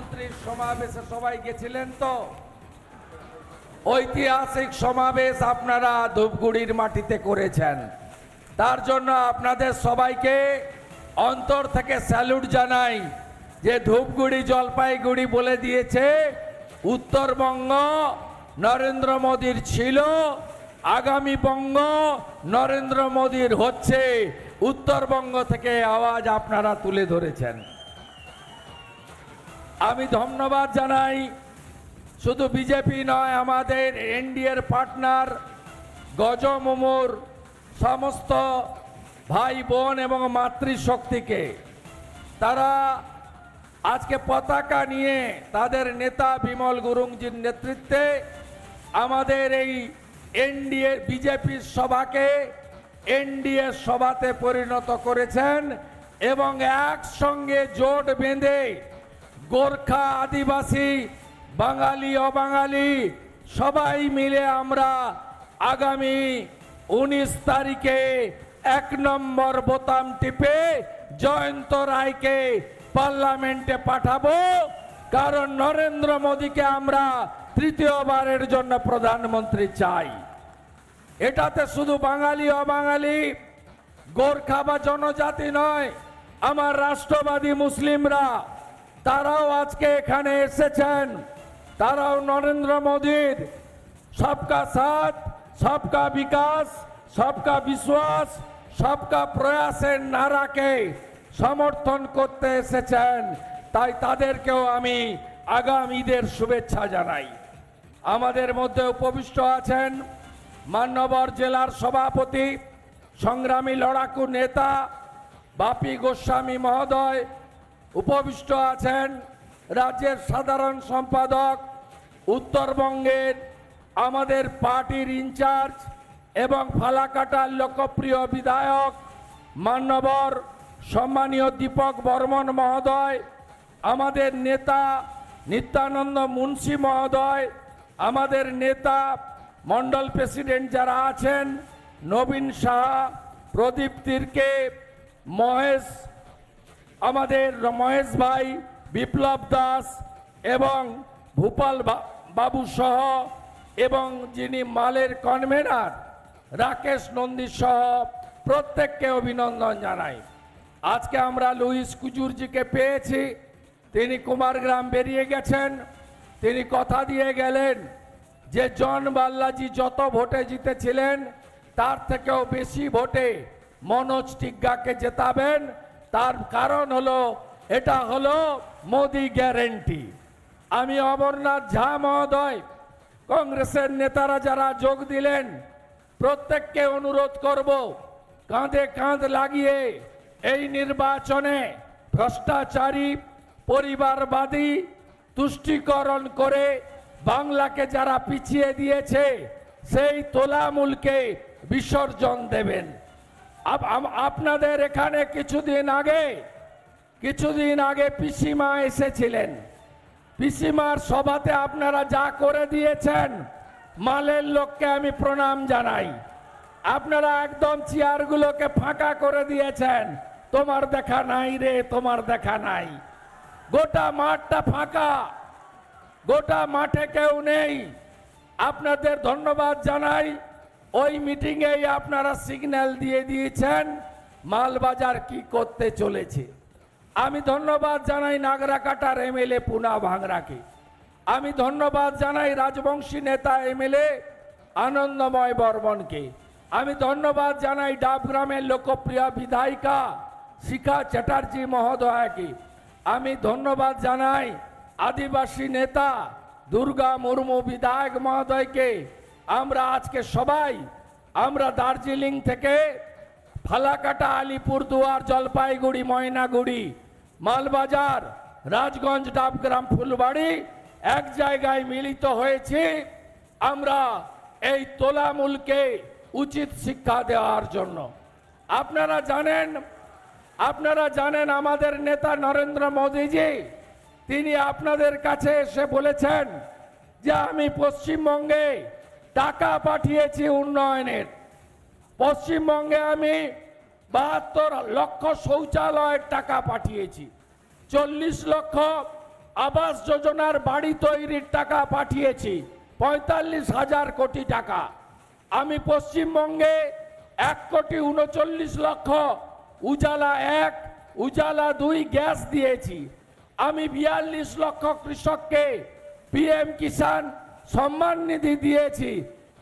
প্রধানমন্ত্রীর সমাবেশে সবাই গেছিলেন তো ঐতিহাসিক সমাবেশ আপনারা ধূপগুড়ির মাটিতে করেছেন তার জন্য আপনাদের সবাইকে অন্তর থেকে স্যালুট জানাই যে ধূপগুড়ি জলপাইগুড়ি বলে দিয়েছে উত্তরবঙ্গ নরেন্দ্র মোদীর ছিল আগামী বঙ্গ নরেন্দ্র মোদীর হচ্ছে উত্তরবঙ্গ থেকে আওয়াজ আপনারা তুলে ধরেছেন আমি ধন্যবাদ জানাই শুধু বিজেপি নয় আমাদের এনডিএর পার্টনার গজ মোমোর সমস্ত ভাই বোন এবং মাতৃশক্তিকে তারা আজকে পতাকা নিয়ে তাদের নেতা বিমল গুরুংজির নেতৃত্বে আমাদের এই এনডিএ বিজেপির সভাকে এনডিএ সভাতে পরিণত করেছেন এবং একসঙ্গে জোট বেঁধে গোর্খা আদিবাসী বাঙালি অবাঙালি সবাই মিলে আমরা আগামী উনিশ তারিখে এক নম্বর বোতাম টিপে জয়ন্ত রায়কে পার্লামেন্টে পাঠাবো কারণ নরেন্দ্র মোদীকে আমরা তৃতীয়বারের জন্য প্রধানমন্ত্রী চাই এটাতে শুধু বাঙালি অবাঙালি গোর্খা বা জনজাতি নয় আমার রাষ্ট্রবাদী মুসলিমরা তারাও আজকে এখানে এসেছেন তারাও নরেন্দ্র মোদীর সবকা সাথ সবকা বিকাশ সবকা বিশ্বাস সবকা প্রয়াসের নারাকে সমর্থন করতে এসেছেন তাই তাদেরকেও আমি আগাম ঈদের শুভেচ্ছা জানাই আমাদের মধ্যে উপবিষ্ট আছেন মান্যবর জেলার সভাপতি সংগ্রামী লড়াকু নেতা বাপি গোস্বামী মহোদয় উপবিষ্ট আছেন রাজ্যের সাধারণ সম্পাদক উত্তরবঙ্গের আমাদের পার্টির ইনচার্জ এবং ফালাকাটার লোকপ্রিয় বিধায়ক মান্যবর সম্মানীয় দীপক বর্মন মহোদয় আমাদের নেতা নিত্যানন্দ মুন্সি মহোদয় আমাদের নেতা মন্ডল প্রেসিডেন্ট যারা আছেন নবীন সাহা প্রদীপ তীরকে মহেশ আমাদের রমেশ ভাই বিপ্লব দাস এবং ভূপাল বাবু সহ এবং যিনি মালের কনভেনার রাকেশ নন্দী সহ প্রত্যেককে অভিনন্দন জানাই আজকে আমরা লুইস কুজুরজিকে পেয়েছি তিনি কুমারগ্রাম বেরিয়ে গেছেন তিনি কথা দিয়ে গেলেন যে জন বাল্লাজি যত ভোটে জিতেছিলেন তার থেকেও বেশি ভোটে মনোজ টিগ্গাকে জেতাবেন তার কারণ হলো এটা হলো মোদি গ্যারেন্টি আমি অমরনাথ ঝা মহোদয় কংগ্রেসের নেতারা যারা যোগ দিলেন প্রত্যেককে অনুরোধ করব কাঁধে কাঁধ লাগিয়ে এই নির্বাচনে ভ্রষ্টাচারী পরিবারবাদী তুষ্টিকরণ করে বাংলাকে যারা পিছিয়ে দিয়েছে সেই তোলামূলকে বিসর্জন দেবেন আপনাদের এখানে কিছুদিন আগে কিছুদিন আগে পিসিমা এসেছিলেন পিসিমার সভাতে আপনারা যা করে দিয়েছেন মালের লোককে আমি প্রণাম জানাই আপনারা একদম চেয়ারগুলোকে ফাঁকা করে দিয়েছেন তোমার দেখা নাই রে তোমার দেখা নাই গোটা মাঠটা ফাঁকা গোটা মাঠে কেউ নেই আপনাদের ধন্যবাদ জানাই ওই মিটিংয়েই আপনারা সিগন্যাল দিয়ে দিয়েছেন মালবাজার কি করতে চলেছে আমি ধন্যবাদ জানাই নাগরাকাটার এমএলএ পুনা ভাংরাকে আমি ধন্যবাদ জানাই রাজবংশী নেতা এমএলএ আনন্দময় বর্মনকে আমি ধন্যবাদ জানাই ডাবগ্রামের লোকপ্রিয় বিধায়িকা শিখা চ্যাটার্জি মহোদয়াকে আমি ধন্যবাদ জানাই আদিবাসী নেতা দুর্গা মুর্মু বিধায়ক মহোদয়কে আমরা আজকে সবাই আমরা দার্জিলিং থেকে ফালাকাটা আলিপুরদুয়ার জলপাইগুড়ি ময়নাগুড়ি মালবাজার রাজগঞ্জ ডাবগ্রাম ফুলবাড়ি এক জায়গায় মিলিত হয়েছি আমরা এই তোলামূলকে উচিত শিক্ষা দেওয়ার জন্য আপনারা জানেন আপনারা জানেন আমাদের নেতা নরেন্দ্র মোদীজি তিনি আপনাদের কাছে এসে বলেছেন যে আমি পশ্চিমবঙ্গে টাকা পাঠিয়েছি উন্নয়নের পশ্চিমবঙ্গে আমি বাহাত্তর লক্ষ শৌচালয়ের টাকা পাঠিয়েছি চল্লিশ লক্ষ আবাস যোজনার বাড়ি তৈরির টাকা পাঠিয়েছি পঁয়তাল্লিশ হাজার কোটি টাকা আমি পশ্চিমবঙ্গে এক কোটি উনচল্লিশ লক্ষ উজালা এক উজালা দুই গ্যাস দিয়েছি আমি বিয়াল্লিশ লক্ষ কৃষককে পিএম কিষাণ সম্মান নিধি দিয়েছি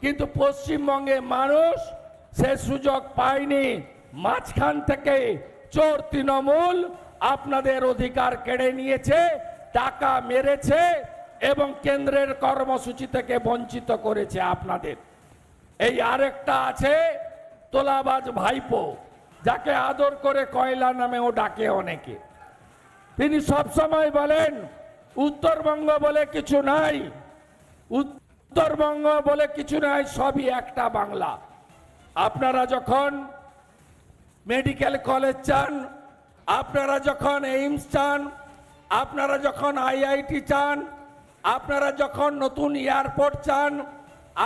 কিন্তু পশ্চিমবঙ্গে মানুষ সে সুযোগ পায়নি মাঝখান থেকে চোর তৃণমূল আপনাদের অধিকার কেড়ে নিয়েছে টাকা মেরেছে এবং কেন্দ্রের কর্মসূচি থেকে বঞ্চিত করেছে আপনাদের এই আরেকটা আছে তোলাবাজ ভাইপো যাকে আদর করে কয়লা নামেও ডাকে অনেকে তিনি সবসময় বলেন উত্তরবঙ্গ বলে কিছু নাই উত্তরবঙ্গ বলে কিছু নয় সবই একটা বাংলা আপনারা যখন মেডিকেল কলেজ চান আপনারা যখন এইমস চান আপনারা যখন আইআইটি চান আপনারা যখন নতুন এয়ারপোর্ট চান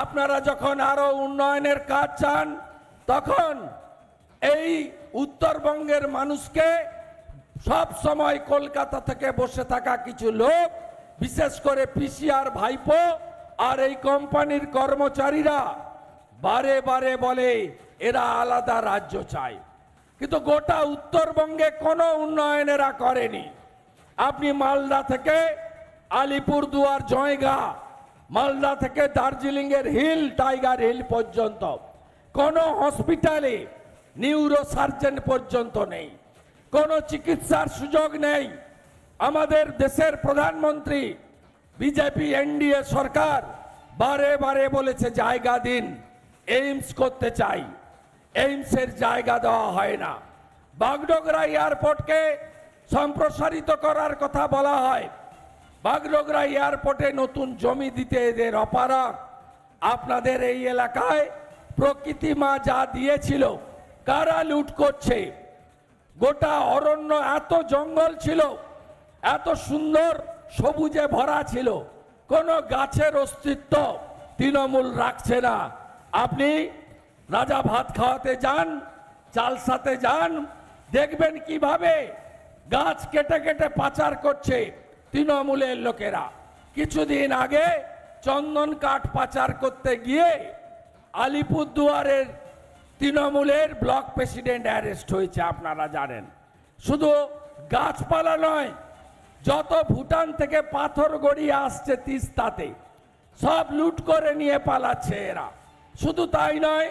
আপনারা যখন আরও উন্নয়নের কাজ চান তখন এই উত্তরবঙ্গের মানুষকে সব সময় কলকাতা থেকে বসে থাকা কিছু লোক বিশেষ করে পিসিআর ভাইপো আর এই কোম্পানির কর্মচারীরা বারে বারে বলে এরা আলাদা রাজ্য চায় কিন্তু গোটা উত্তরবঙ্গে কোনো উন্নয়ন এরা করেনি আপনি মালদা থেকে আলিপুর দুয়ার জয়গা মালদা থেকে দার্জিলিংয়ের হিল টাইগার হিল পর্যন্ত কোনো হসপিটালে নিউরো সার্জেন পর্যন্ত নেই কোনো চিকিৎসার সুযোগ নেই আমাদের দেশের প্রধানমন্ত্রী বিজেপি এনডিএ সরকার বারে বারে বলেছে জায়গা দিন এইমস করতে চাই এইমসের জায়গা দেওয়া হয় না বাগডোগরা এয়ারপোর্টকে সম্প্রসারিত করার কথা বলা হয় বাগডোগরা এয়ারপোর্টে নতুন জমি দিতে এদের অপারা আপনাদের এই এলাকায় প্রকৃতি মা যা দিয়েছিল কারা লুট করছে গোটা অরণ্য এত জঙ্গল ছিল এত সুন্দর সবুজে ভরা ছিল কোনো গাছের অস্তিত্ব তৃণমূল রাখছে না আপনি রাজা ভাত খাওয়াতে যান চালসাতে যান দেখবেন কিভাবে গাছ কেটে কেটে পাচার করছে তৃণমূলের লোকেরা কিছুদিন আগে চন্দন কাঠ পাচার করতে গিয়ে আলিপুরদুয়ারের তৃণমূলের ব্লক প্রেসিডেন্ট অ্যারেস্ট হয়েছে আপনারা জানেন শুধু গাছপালা নয় যত ভুটান থেকে পাথর গড়িয়ে আসছে তিস্তাতে সব লুট করে নিয়ে পালাচ্ছে এরা শুধু তাই নয়